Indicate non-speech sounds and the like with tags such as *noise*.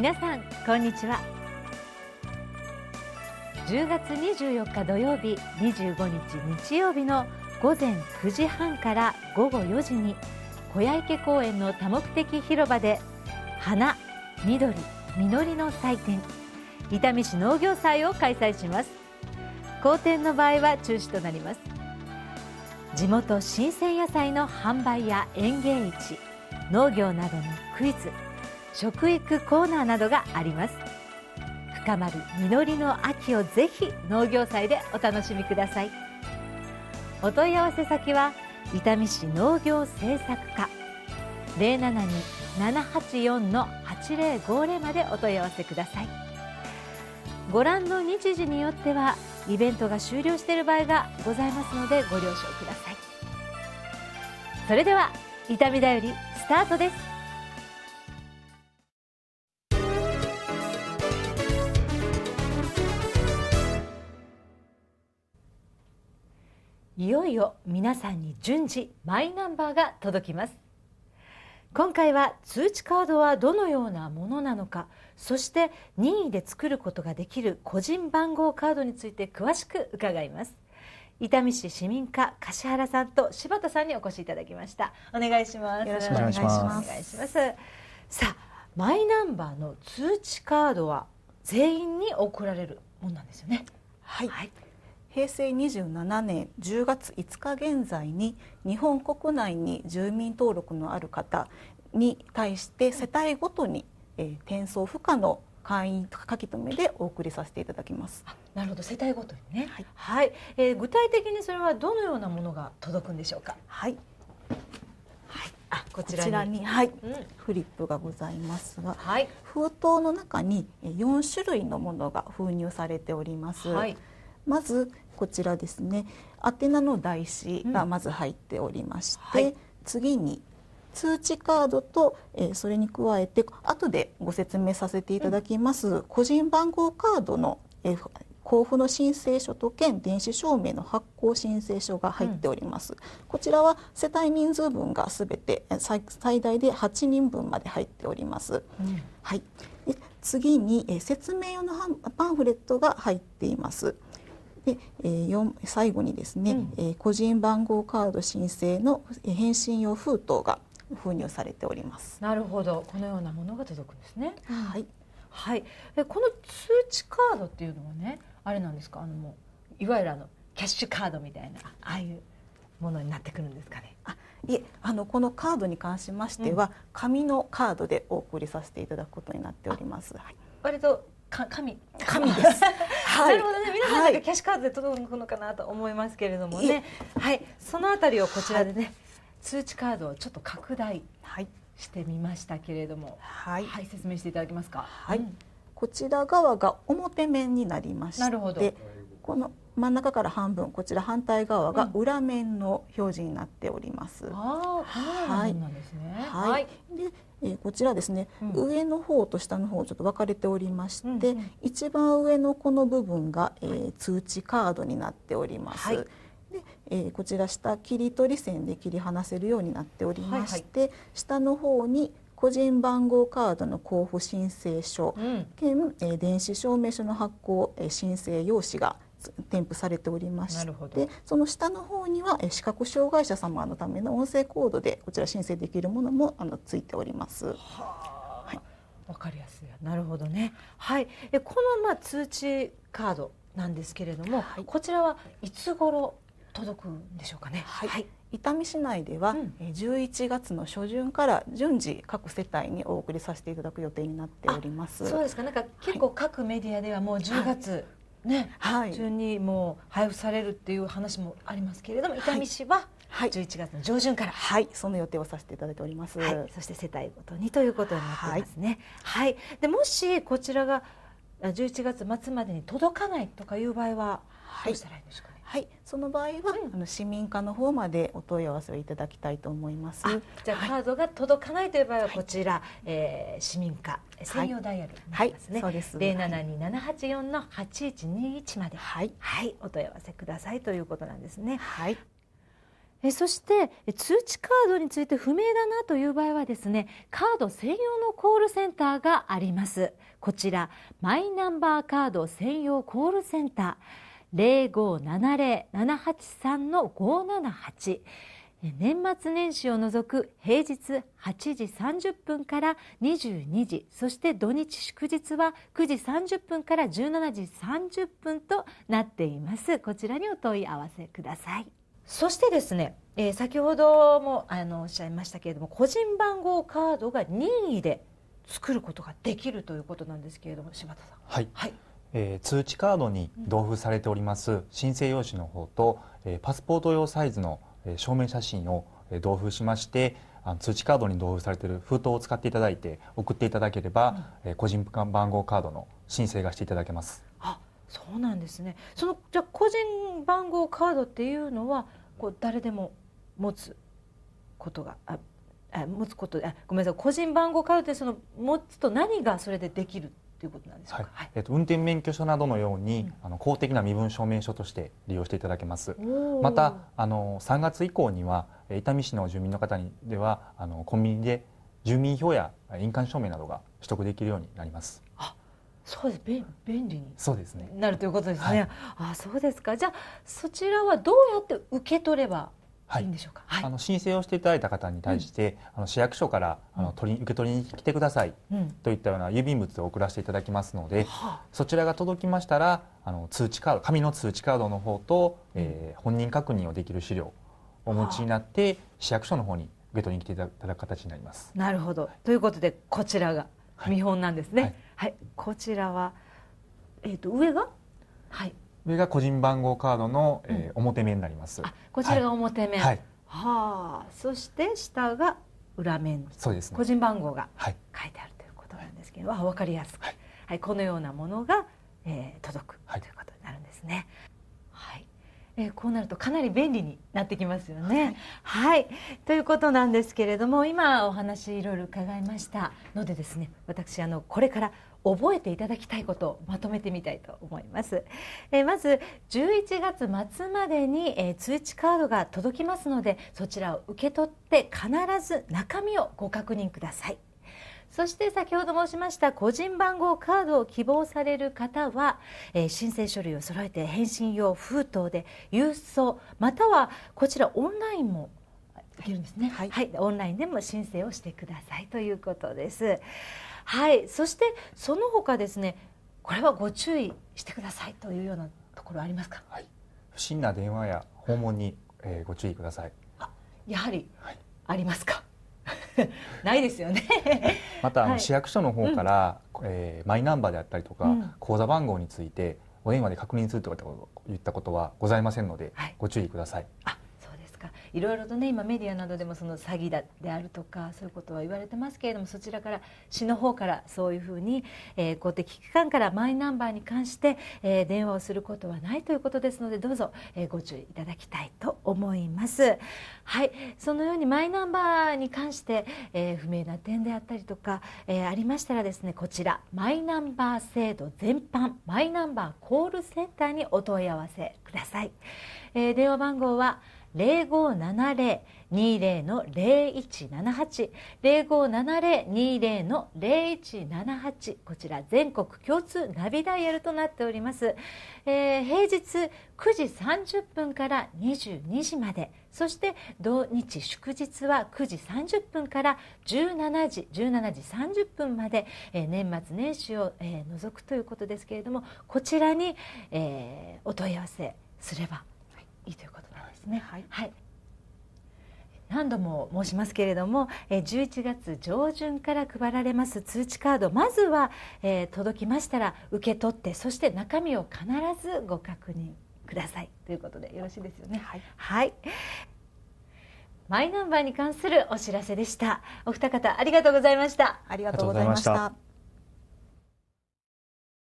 皆さんこんにちは10月24日土曜日25日日曜日の午前9時半から午後4時に小屋池公園の多目的広場で花緑実りの祭典伊丹市農業祭を開催します好天の場合は中止となります地元新鮮野菜の販売や園芸市農業などのクイズ食育コーナーなどがあります深まる実りの秋をぜひ農業祭でお楽しみくださいお問い合わせ先は伊丹市農業政策課零七二七八四の八零五零までお問い合わせくださいご覧の日時によってはイベントが終了している場合がございますのでご了承くださいそれでは伊丹だよりスタートですいよいよ皆さんに順次マイナンバーが届きます今回は通知カードはどのようなものなのかそして任意で作ることができる個人番号カードについて詳しく伺います伊丹市市民課柏原さんと柴田さんにお越しいただきましたお願いしますよろしくお願いしますさあマイナンバーの通知カードは全員に送られるもんなんですよねはい、はい平成27年10月5日現在に日本国内に住民登録のある方に対して世帯ごとに、えー、転送不可の会員書き留めでお送りさせていただきます。なるほど、世帯ごとにね。はい、はい、えー、具体的にそれはどのようなものが届くんでしょうか。はい。はい、あ、こちらにはい、うん、フリップがございますが、はい、封筒の中に4種類のものが封入されております。はい、まずこちらですね宛名の台紙がまず入っておりまして、うんはい、次に通知カードと、えー、それに加えて後でご説明させていただきます、うん、個人番号カードの、えー、交付の申請書と県電子証明の発行申請書が入っております、うん、こちらは世帯人数分がすべて最大で8人分まで入っております、うん、はい。次に、えー、説明用のパンフレットが入っていますで、えー、最後にですね、うん、えー、個人番号カード申請の返信用封筒が封入されております。なるほど、このようなものが届くんですね。はい。はい。えこの通知カードっていうのはね、あれなんですか、あのもういわゆるあのキャッシュカードみたいなああいうものになってくるんですかね。あ、いえ、あのこのカードに関しましては、うん、紙のカードでお送りさせていただくことになっております。はい、割とか紙紙です。*laughs* なるほどね皆さんがキャッシュカードで届くのかなと思いますけれどもねはいそのあたりをこちらでね、通知カードをちょっと拡大してみましたけれども、はい、はい、説明していただけますか。はい、うん、こちら側が表面になりましてこの真ん中から半分こちら反対側が裏面の表示になっております。うん、ああ、このうななんですね。はい。はい、でえー、こちらですね、うん、上の方と下の方ちょっと分かれておりまして、うんうん、一番上のこの部分が、えー、通知カードになっております。はい、でえー、こちら下切り取り線で切り離せるようになっておりまして、はいはい、下の方に個人番号カードの交付申請書、うん、兼、え電子証明書の発行、え申請用紙が添付されておりましてその下の方には視覚障害者様のための音声コードでこちら申請できるものもあのついております。わ、はい、かりやすいなるほどね。はい、えこのまあ通知カードなんですけれども、はい、こちらはいつ頃届くんでしょうかね。はい、はい伊丹市内では、うん、11月の初旬から順次各世帯にお送りさせていただく予定になっております。そうですか。なんか結構各メディアではもう10月、はいね、はい、順にもう配布されるっていう話もありますけれども伊丹市は、はい、11月の上旬から、はい、その予定をさせていただいております、はい、そして世帯ごとにということになってますね、はい、はい、でもしこちらが11月末までに届かないとかいう場合はどうしたらいいんですかね、はい、その場合は、うん、あの市民課の方までお問い合わせをいただきたいと思います。じゃあ、カードが届かないという場合はこちら、はい、えー、市民課専用ダイヤルになりますね。はい、はい、そうです。零七二七八四の八一二一まで、はい、はい、お問い合わせくださいということなんですね。はい。えそして通知カードについて不明だなという場合はですねカード専用のコールセンターがありますこちらマイナンバーカード専用コールセンター0570-783の578年末年始を除く平日8時30分から22時そして土日祝日は9時30分から17時30分となっていますこちらにお問い合わせくださいそしてですね、えー、先ほどもあのおっしゃいましたけれども個人番号カードが任意で作ることができるということなんですけれども柴田さん。はい、はいえー、通知カードに同封されております申請用紙の方と、えー、パスポート用サイズの、えー、証明写真を、えー、同封しましてあの通知カードに同封されている封筒を使っていただいて送っていただければ、うん、えー、個人番号カードの申請がしていただけます。あそうなんですねそのじゃ個人番号カードっていうのはこう誰でも持つことがああ持つことあごめんなさい個人番号カードってその持つと何がそれでできるってということなんですか、はいはい、えっと、運転免許証などのように、うん、あの公的な身分証明書として利用していただけますまたあの3月以降には伊丹市の住民の方にではあのコンビニで住民票や印鑑証明などが取得できるようになりますあそうです便便利にそうですねなるということですね、はい、あそうですかじゃあそちらはどうやって受け取ればはい、いいはい、あの申請をしていただいた方に対して、うん、あの市役所からあの取り受け取りに来てください、うん、といったような郵便物を送らせていただきますので、うん、そちらが届きましたらあの通知カード紙の通知カードの方と、えー、本人確認をできる資料をお持ちになって、市役所の方に受け取りに来ていただく形になります。なるほど、ということでこちらが見本なんですね。はい、はい、こちらはえっ、ー、と上がはい上が個人番号カードの、えー、表面になります。こちらが表面。はい。はあ、そして下が裏面。そうですね。個人番号が書いてあるということなんですけど、はわ、い、かりやすく、はい、はい、このようなものが、えー、届くということになるんですね。はい。えー、こうなるとかなり便利になってきますよね。はい、ということなんですけれども今お話いろいろ伺いましたのでですね私あのこれから覚えていただきたいことをまとめてみたいと思います、えー、まず11月末までに、えー、通知カードが届きますのでそちらを受け取って必ず中身をご確認くださいそして先ほど申しました個人番号カードを希望される方は、えー、申請書類を揃えて返信用封筒で郵送またはこちらオンラインもできるんですね、はい、はい、オンラインでも申請をしてくださいということですはいそしてその他ですねこれはご注意してくださいというようなところありますか、はい、不審な電話や訪問に、えー、ご注意くださいあ、やはりありますか、はい、ないですよね *laughs* またあの、市役所の方から、うん、えー、マイナンバーであったりとか、うん、口座番号についてお電話で確認するとか言ったことはございませんので、はい、ご注意ください。あかいろいろとね今メディアなどでもその詐欺だであるとかそういうことは言われてますけれどもそちらから市の方からそういうふうに、えー、公的機関からマイナンバーに関して、えー、電話をすることはないということですのでどうぞ、えー、ご注意いただきたいと思います。はいそのようにマイナンバーに関して、えー、不明な点であったりとか、えー、ありましたらですねこちらマイナンバー制度全般マイナンバーコールセンターにお問い合わせください。えー、電話番号は零五七零二零の零一七八零五七零二零の零一七八こちら全国共通ナビダイヤルとなっております、えー、平日九時三十分から二十二時までそして土日祝日は九時三十分から十七時十七時三十分まで、えー、年末年始を、えー、除くということですけれどもこちらに、えー、お問い合わせすればいいということですですね。はい、はい何度も申しますけれども11月上旬から配られます通知カードまずは、えー、届きましたら受け取ってそして中身を必ずご確認くださいということでよろしいですよね。はい、はい、マイナンバーに関するお知らせでした。お二方ありがとうございました。ありがとうございました。